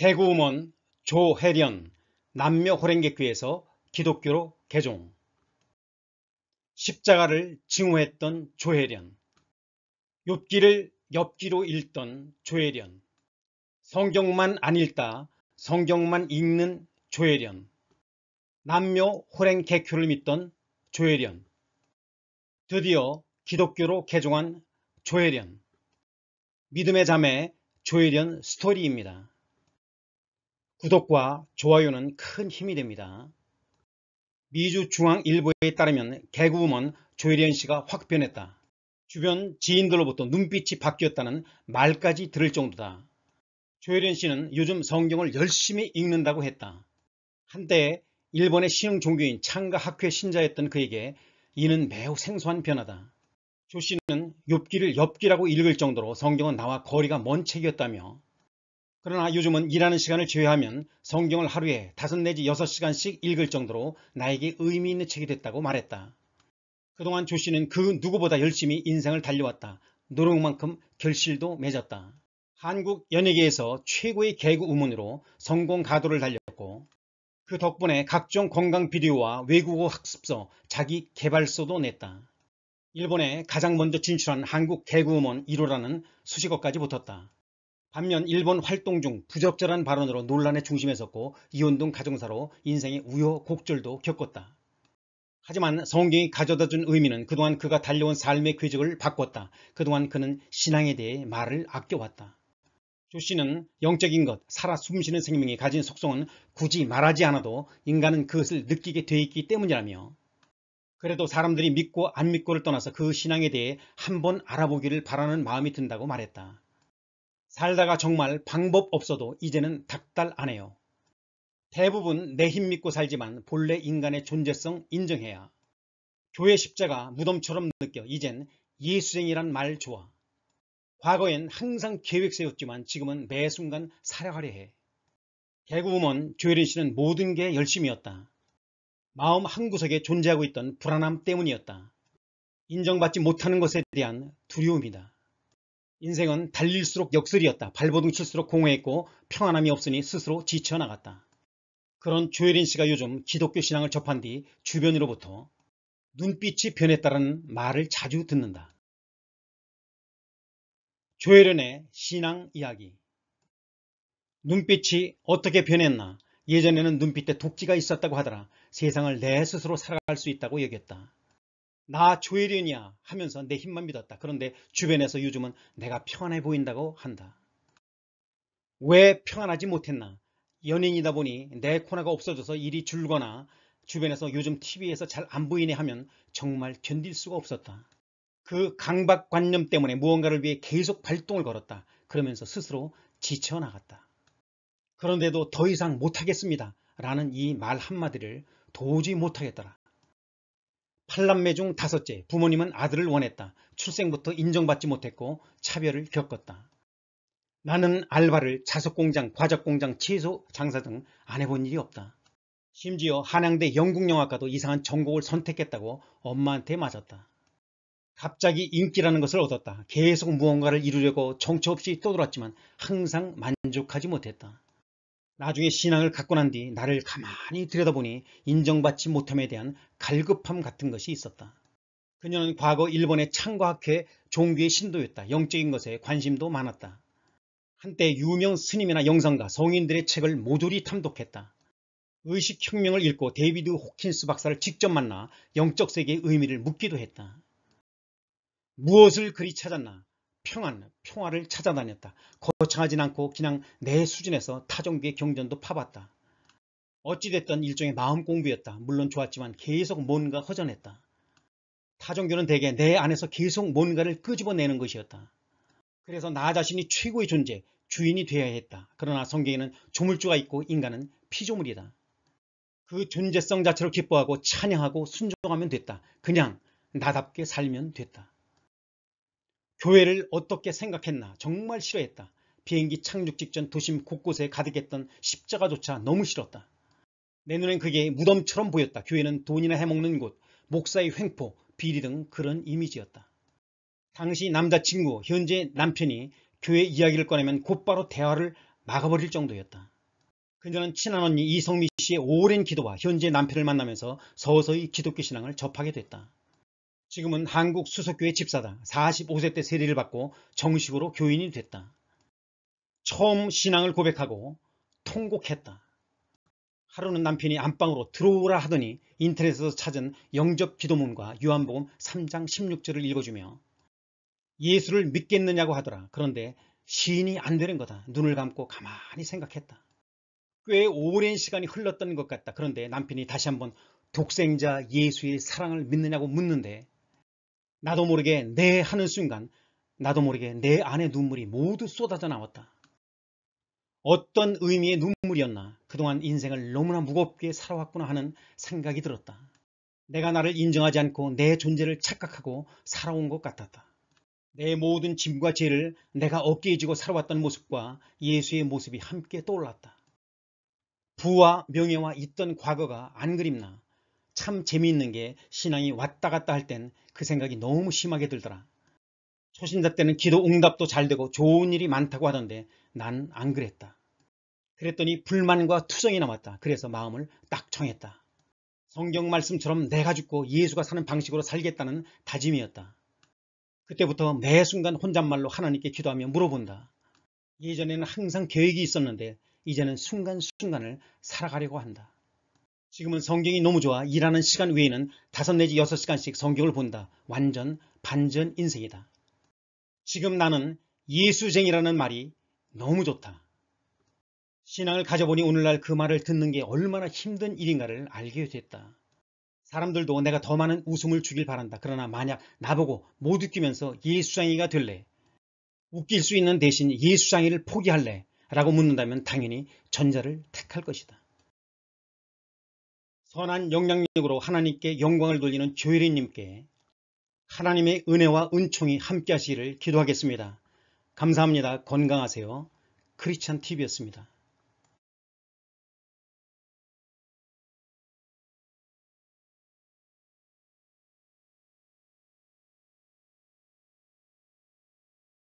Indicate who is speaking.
Speaker 1: 대구음원 조혜련 남묘 호랭개교에서 기독교로 개종 십자가를 증오했던 조혜련 욥기를 엽기로 읽던 조혜련 성경만 안 읽다 성경만 읽는 조혜련 남묘 호랭개교를 믿던 조혜련 드디어 기독교로 개종한 조혜련 믿음의 자매 조혜련 스토리입니다. 구독과 좋아요는 큰 힘이 됩니다. 미주중앙일보에 따르면 개그우먼 조혜련 씨가 확 변했다. 주변 지인들로부터 눈빛이 바뀌었다는 말까지 들을 정도다. 조혜련 씨는 요즘 성경을 열심히 읽는다고 했다. 한때 일본의 신흥 종교인 창가 학회 신자였던 그에게 이는 매우 생소한 변화다. 조 씨는 욥기를 엽기라고 읽을 정도로 성경은 나와 거리가 먼 책이었다며 그러나 요즘은 일하는 시간을 제외하면 성경을 하루에 5 내지 6시간씩 읽을 정도로 나에게 의미 있는 책이 됐다고 말했다. 그동안 조 씨는 그 누구보다 열심히 인생을 달려왔다. 노력만큼 결실도 맺었다. 한국 연예계에서 최고의 개그 우문으로 성공 가도를 달렸고 그 덕분에 각종 건강 비디오와 외국어 학습서, 자기 개발서도 냈다. 일본에 가장 먼저 진출한 한국 개그 우먼 1호라는 수식어까지 붙었다. 반면 일본 활동 중 부적절한 발언으로 논란의 중심에 섰고 이혼 등 가정사로 인생의 우여곡절도 겪었다. 하지만 성경이 가져다 준 의미는 그동안 그가 달려온 삶의 궤적을 바꿨다. 그동안 그는 신앙에 대해 말을 아껴왔다. 조 씨는 영적인 것, 살아 숨쉬는 생명이 가진 속성은 굳이 말하지 않아도 인간은 그것을 느끼게 돼 있기 때문이라며 그래도 사람들이 믿고 안 믿고를 떠나서 그 신앙에 대해 한번 알아보기를 바라는 마음이 든다고 말했다. 살다가 정말 방법 없어도 이제는 닥달 안 해요. 대부분 내 힘 믿고 살지만 본래 인간의 존재성 인정해야 교회 십자가 무덤처럼 느껴 이젠 예수쟁이란 말 좋아. 과거엔 항상 계획 세웠지만 지금은 매 순간 살아가려 해. 개구우먼 조혜린 씨는 모든 게 열심이었다. 마음 한구석에 존재하고 있던 불안함 때문이었다. 인정받지 못하는 것에 대한 두려움이다. 인생은 달릴수록 역설이었다. 발버둥 칠수록 공허했고 평안함이 없으니 스스로 지쳐나갔다. 그런 조혜린 씨가 요즘 기독교 신앙을 접한 뒤 주변으로부터 눈빛이 변했다는 말을 자주 듣는다. 조혜련의 신앙 이야기 눈빛이 어떻게 변했나 예전에는 눈빛에 독지가 있었다고 하더라 세상을 내 스스로 살아갈 수 있다고 여겼다. 나 조혜련이야 하면서 내 힘만 믿었다. 그런데 주변에서 요즘은 내가 평안해 보인다고 한다. 왜 평안하지 못했나? 연예인이다 보니 내 코너가 없어져서 일이 줄거나 주변에서 요즘 TV에서 잘 안 보이네 하면 정말 견딜 수가 없었다. 그 강박관념 때문에 무언가를 위해 계속 발동을 걸었다. 그러면서 스스로 지쳐나갔다. 그런데도 더 이상 못하겠습니다. 라는 이 말 한마디를 도저히 못하겠더라. 팔남매 중 다섯째 부모님은 아들을 원했다. 출생부터 인정받지 못했고 차별을 겪었다. 나는 알바를 자석공장, 과자공장, 채소 장사 등 안 해본 일이 없다. 심지어 한양대 영국영화과도 이상한 전공을 선택했다고 엄마한테 맞았다. 갑자기 인기라는 것을 얻었다. 계속 무언가를 이루려고 정처 없이 떠돌았지만 항상 만족하지 못했다. 나중에 신앙을 갖고 난 뒤 나를 가만히 들여다보니 인정받지 못함에 대한 갈급함 같은 것이 있었다. 그녀는 과거 일본의 창과학회 종교의 신도였다. 영적인 것에 관심도 많았다. 한때 유명 스님이나 영상가, 성인들의 책을 모조리 탐독했다. 의식혁명을 읽고 데이비드 호킨스 박사를 직접 만나 영적세계의 의미를 묻기도 했다. 무엇을 그리 찾았나? 평안, 평화를 찾아다녔다. 거창하진 않고 그냥 내 수준에서 타종교의 경전도 파봤다. 어찌됐든 일종의 마음 공부였다. 물론 좋았지만 계속 뭔가 허전했다. 타종교는 대개 내 안에서 계속 뭔가를 끄집어내는 것이었다. 그래서 나 자신이 최고의 존재, 주인이 되어야 했다. 그러나 성경에는 조물주가 있고 인간은 피조물이다. 그 존재성 자체를 기뻐하고 찬양하고 순종하면 됐다. 그냥 나답게 살면 됐다. 교회를 어떻게 생각했나 정말 싫어했다. 비행기 착륙 직전 도심 곳곳에 가득했던 십자가조차 너무 싫었다. 내 눈엔 그게 무덤처럼 보였다. 교회는 돈이나 해먹는 곳, 목사의 횡포, 비리 등 그런 이미지였다. 당시 남자친구, 현재 남편이 교회 이야기를 꺼내면 곧바로 대화를 막아버릴 정도였다. 그녀는 친한 언니 이성미 씨의 오랜 기도와 현재 남편을 만나면서 서서히 기독교 신앙을 접하게 됐다. 지금은 한국 수석교회 집사다. 45세 때 세례를 받고 정식으로 교인이 됐다. 처음 신앙을 고백하고 통곡했다. 하루는 남편이 안방으로 들어오라 하더니 인터넷에서 찾은 영접 기도문과 요한복음 3장 16절을 읽어주며 예수를 믿겠느냐고 하더라. 그런데 시인이 안 되는 거다. 눈을 감고 가만히 생각했다. 꽤 오랜 시간이 흘렀던 것 같다. 그런데 남편이 다시 한번 독생자 예수의 사랑을 믿느냐고 묻는데 나도 모르게 내 하는 순간 나도 모르게 내 안의 눈물이 모두 쏟아져 나왔다. 어떤 의미의 눈물이었나 그동안 인생을 너무나 무겁게 살아왔구나 하는 생각이 들었다. 내가 나를 인정하지 않고 내 존재를 착각하고 살아온 것 같았다. 내 모든 짐과 죄를 내가 어깨에 지고 살아왔던 모습과 예수의 모습이 함께 떠올랐다. 부와 명예와 있던 과거가 안 그립나 참 재미있는 게 신앙이 왔다 갔다 할 땐 그 생각이 너무 심하게 들더라. 초신자 때는 기도 응답도 잘 되고 좋은 일이 많다고 하던데 난 안 그랬다. 그랬더니 불만과 투정이 남았다. 그래서 마음을 딱 정했다. 성경 말씀처럼 내가 죽고 예수가 사는 방식으로 살겠다는 다짐이었다. 그때부터 매 순간 혼잣말로 하나님께 기도하며 물어본다. 예전에는 항상 계획이 있었는데 이제는 순간순간을 살아가려고 한다. 지금은 성경이 너무 좋아 일하는 시간 외에는 5섯 내지 여 시간씩 성경을 본다. 완전 반전 인생이다. 지금 나는 예수쟁이라는 말이 너무 좋다. 신앙을 가져보니 오늘날 그 말을 듣는 게 얼마나 힘든 일인가를 알게 됐다. 사람들도 내가 더 많은 웃음을 주길 바란다. 그러나 만약 나보고 못 웃기면서 예수쟁이가 될래? 웃길 수 있는 대신 예수쟁이를 포기할래? 라고 묻는다면 당연히 전자를 택할 것이다. 선한 영향력으로 하나님께 영광을 돌리는 조혜리님께 하나님의 은혜와 은총이 함께 하시기를 기도하겠습니다. 감사합니다. 건강하세요. 크리스찬 TV였습니다.